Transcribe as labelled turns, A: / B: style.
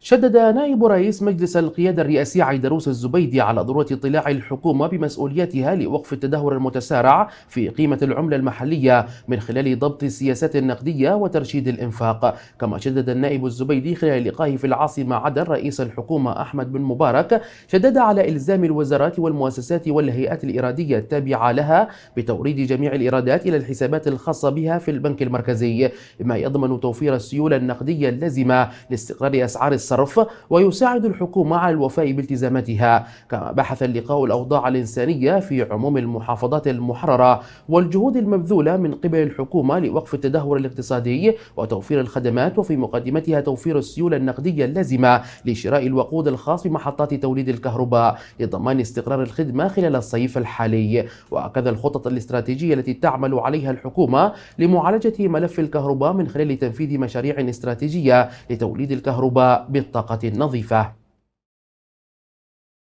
A: شدد نائب رئيس مجلس القيادة الرئاسي عيدروس الزبيدي على ضرورة اطلاع الحكومة بمسؤوليتها لوقف التدهور المتسارع في قيمة العملة المحلية من خلال ضبط السياسات النقدية وترشيد الإنفاق كما شدد النائب الزبيدي خلال لقائه في العاصمة عدن رئيس الحكومة أحمد بن مبارك شدد على إلزام الوزارات والمؤسسات والهيئات الإيرادية التابعة لها بتوريد جميع الإيرادات إلى الحسابات الخاصة بها في البنك المركزي بما يضمن توفير السيولة النقدية اللازمة لاستقرار أسعار الصرف ويساعد الحكومة على الوفاء بالتزاماتها كما بحث اللقاء الأوضاع الإنسانية في عموم المحافظات المحررة والجهود المبذولة من قبل الحكومة لوقف التدهور الاقتصادي وتوفير الخدمات وفي مقدمتها توفير السيولة النقدية اللازمة لشراء الوقود الخاص بمحطات توليد الكهرباء لضمان استقرار الخدمة خلال الصيف الحالي وكذا الخطط الاستراتيجية التي تعمل عليها الحكومة لمعالجة ملف الكهرباء من خلال تنفيذ مشاريع استراتيجية لتوليد الكهرباء بالطاقة النظيفة